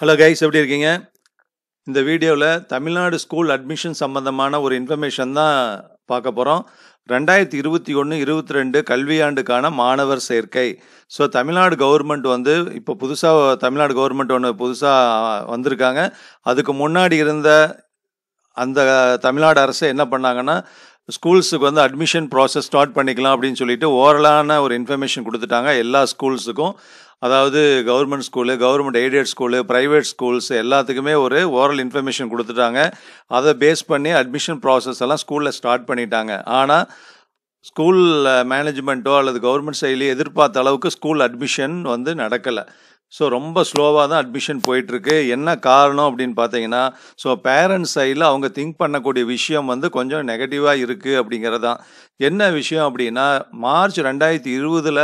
hello guys எப்படி இருக்கீங்க இந்த வீடியோவில் தமிழ்நாடு ஸ்கூல் அட்மிஷன் சம்மந்தமான ஒரு இன்ஃபர்மேஷன் தான் பார்க்க போகிறோம் ரெண்டாயிரத்தி இருபத்தி ஒன்று இருபத்தி ரெண்டு கல்வியாண்டுக்கான மாணவர் சேர்க்கை ஸோ தமிழ்நாடு கவர்மெண்ட் வந்து இப்போ புதுசாக தமிழ்நாடு கவர்மெண்ட் ஒன்று புதுசாக வந்திருக்காங்க அதுக்கு முன்னாடி இருந்த அந்த தமிழ்நாடு அரசு என்ன பண்ணாங்கன்னா ஸ்கூல்ஸுக்கு வந்து அட்மிஷன் ப்ராசஸ் ஸ்டார்ட் பண்ணிக்கலாம் அப்படின்னு சொல்லிட்டு ஓரலான ஒரு இன்ஃபர்மேஷன் கொடுத்துட்டாங்க எல்லா ஸ்கூல்ஸுக்கும் அதாவது government school government aided school private schools எல்லாத்துக்குமே ஒரு ஓரல் இன்ஃபர்மேஷன் கொடுத்துட்டாங்க அதை பேஸ் பண்ணி அட்மிஷன் ப்ராசஸ் எல்லாம் ஸ்கூலில் ஸ்டார்ட் பண்ணிட்டாங்க ஆனால் ஸ்கூல் மேனேஜ்மெண்ட்டோ அல்லது கவர்மெண்ட் சைட்லேயோ எதிர்பார்த்த அளவுக்கு ஸ்கூல் அட்மிஷன் வந்து நடக்கலை ஸோ ரொம்ப ஸ்லோவாக தான் அட்மிஷன் போயிட்டுருக்கு என்ன காரணம் அப்படின்னு பார்த்தீங்கன்னா ஸோ பேரண்ட்ஸ் சைடில் அவங்க திங்க் பண்ணக்கூடிய விஷயம் வந்து கொஞ்சம் நெகட்டிவாக இருக்குது அப்படிங்கிறதான் என்ன விஷயம் அப்படின்னா மார்ச் ரெண்டாயிரத்தி இருபதில்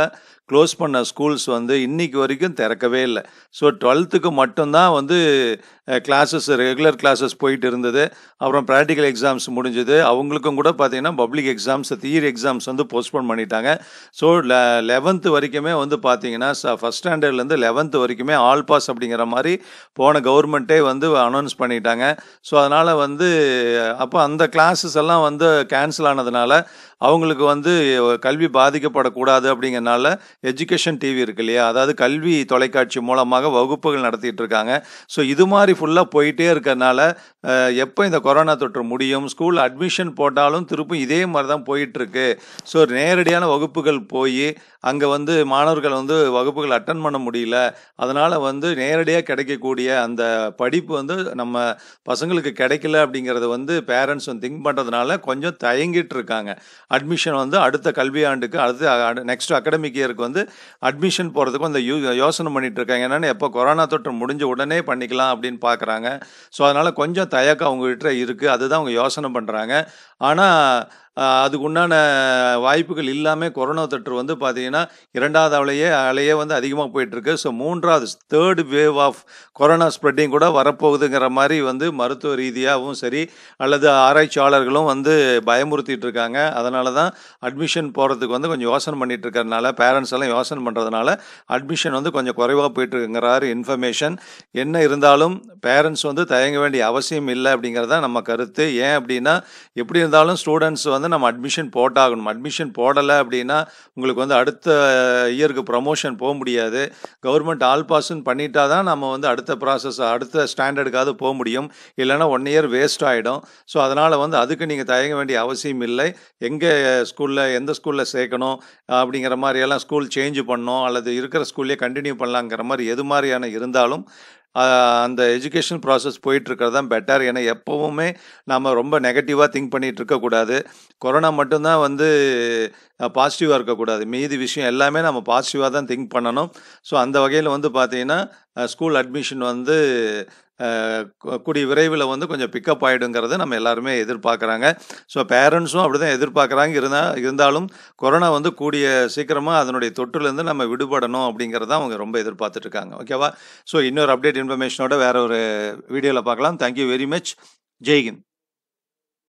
க்ளோஸ் பண்ண ஸ்கூல்ஸ் வந்து இன்றைக்கி வரைக்கும் திறக்கவே இல்லை ஸோ டுவெல்த்துக்கு மட்டும்தான் வந்து கிளாஸஸ் ரெகுலர் கிளாஸஸ் போயிட்டு இருந்தது அப்புறம் ப்ராக்டிக்கல் எக்ஸாம்ஸ் முடிஞ்சது அவங்களுக்கும் கூட பார்த்திங்கன்னா பப்ளிக் எக்ஸாம்ஸ் தீர் எக்ஸாம்ஸ் வந்து போஸ்ட்போன் பண்ணிட்டாங்க ஸோ லெவன்த்து வரைக்குமே வந்து பார்த்திங்கன்னா ஃபஸ்ட் ஸ்டாண்டர்ட்லேருந்து லெவன்த்து வரைக்குமே ஆல் பாஸ் அப்படிங்கிற மாதிரி போன கவர்மெண்ட்டே வந்து அனௌன்ஸ் பண்ணிட்டாங்க ஸோ அதனால் வந்து அப்போ அந்த கிளாஸஸ் எல்லாம் வந்து கேன்சல் ஆனதுனால அவங்களுக்கு வந்து கல்வி பாதிக்கப்படக்கூடாது அப்படிங்கிறனால எஜுகேஷன் டிவி இருக்கு இல்லையா அதாவது கல்வி தொலைக்காட்சி மூலமாக வகுப்புகள் நடத்திட்டு இருக்காங்க ஸோ இது மாதிரி ஃபுல்லாக போயிட்டே இருக்கிறதுனால எப்போ இந்த கொரோனா தொற்று முடியும் ஸ்கூல் அட்மிஷன் போட்டாலும் திருப்பும் இதே மாதிரி தான் போயிட்டுருக்கு ஸோ நேரடியான வகுப்புகள் போய் அங்கே வந்து மாணவர்கள் வந்து வகுப்புகள் அட்டன் பண்ண முடியல அதனால் வந்து நேரடியாக கிடைக்கக்கூடிய அந்த படிப்பு வந்து நம்ம பசங்களுக்கு கிடைக்கல அப்படிங்கிறத வந்து பேரண்ட்ஸ் வந்து திங்க் பண்ணுறதுனால கொஞ்சம் தயங்கிட்டு இருக்காங்க அட்மிஷன் வந்து அடுத்த கல்வியாண்டுக்கு அடுத்த நெக்ஸ்ட் அகடமிக் இயருக்கு வந்து வந்து அட்மிஷன் போகிறதுக்கும் அந்த யூ யோசனை பண்ணிகிட்டு இருக்காங்க என்னென்னு எப்போ கொரோனா தொற்று முடிஞ்ச உடனே பண்ணிக்கலாம் அப்படின்னு பார்க்குறாங்க ஸோ அதனால் கொஞ்சம் தயக்கம் அவங்ககிட்ட இருக்குது அதுதான் அவங்க யோசனை பண்ணுறாங்க ஆனால் அதுக்கு உண்டான வாய்ப்புகள் இல்லாமல் கொரோனா தொற்று வந்து பார்த்தீங்கன்னா இரண்டாவது அலையே அலையே வந்து அதிகமாக போயிட்டுருக்கு ஸோ மூன்றாவது third wave of corona spreading கூட வரப்போகுதுங்கிற மாதிரி வந்து மருத்துவ ரீதியாகவும் சரி அல்லது ஆராய்ச்சியாளர்களும் வந்து பயமுறுத்திட்டு இருக்காங்க அதனால தான் அட்மிஷன் போகிறதுக்கு வந்து கொஞ்சம் யோசனை பண்ணிகிட்டு இருக்கிறதுனால பேரண்ட்ஸ் எல்லாம் யோசனை பண்ணுறதுனால அட்மிஷன் வந்து கொஞ்சம் குறைவாக போயிட்டுருக்குங்கிறாரு இன்ஃபர்மேஷன் என்ன இருந்தாலும் பேரண்ட்ஸ் வந்து தயங்க வேண்டிய அவசியம் இல்லை அப்படிங்கிறதான் நம்ம கருத்து ஏன் அப்படின்னா எப்படி இருந்தாலும் ஸ்டூடெண்ட்ஸ் வந்து வந்து நம்ம அட்மிஷன் போட்டாகணும் அட்மிஷன் போடலை அப்படின்னா உங்களுக்கு வந்து அடுத்த இயருக்கு ப்ரமோஷன் போக முடியாது கவர்மெண்ட் ஆல் பாஸ்ன்னு பண்ணிட்டா தான் நம்ம வந்து அடுத்த ப்ராசஸ் அடுத்த ஸ்டாண்டர்டுக்காவது போக முடியும் இல்லைனா ஒன் இயர் வேஸ்ட் ஆகிடும் ஸோ அதனால் வந்து அதுக்கு நீங்கள் தயங்க வேண்டிய அவசியம் இல்லை எங்கே ஸ்கூலில் எந்த ஸ்கூலில் சேர்க்கணும் அப்படிங்கிற மாதிரியெல்லாம் ஸ்கூல் சேஞ்ச் பண்ணணும் அல்லது இருக்கிற ஸ்கூல்லேயே கண்டினியூ பண்ணலாங்கிற மாதிரி எது மாதிரியான இருந்தாலும் அந்த எஜுகேஷன் ப்ராசஸ் போயிட்டுருக்கிறது தான் பெட்டர் ஏன்னா எப்போவுமே நம்ம ரொம்ப நெகட்டிவாக திங்க் பண்ணிகிட்டு இருக்கக்கூடாது கொரோனா மட்டும்தான் வந்து பாசிட்டிவாக இருக்கக்கூடாது மீதி விஷயம் எல்லாமே நம்ம பாசிட்டிவாக தான் திங்க் பண்ணணும் ஸோ அந்த வகையில் வந்து பார்த்திங்கன்னா ஸ்கூல் அட்மிஷன் வந்து கூடிய விரைவில் வந்து கொஞ்சம் பிக்கப் ஆகிடுங்கிறத நம்ம எல்லாருமே எதிர்பார்க்குறாங்க ஸோ பேரண்ட்ஸும் அப்படி தான் எதிர்பார்க்குறாங்க இருந்தால் இருந்தாலும் கொரோனா வந்து கூடிய சீக்கிரமாக அதனுடைய தொற்றுலேருந்து நம்ம விடுபடணும் அப்படிங்கிறத அவங்க ரொம்ப எதிர்பார்த்துட்ருக்காங்க ஓகேவா ஸோ இன்னொரு அப்டேட் இன்ஃபர்மேஷனோட வேற ஒரு வீடியோவில் பார்க்கலாம் தேங்க்யூ வெரி மச் ஜெய்ஹிந்த்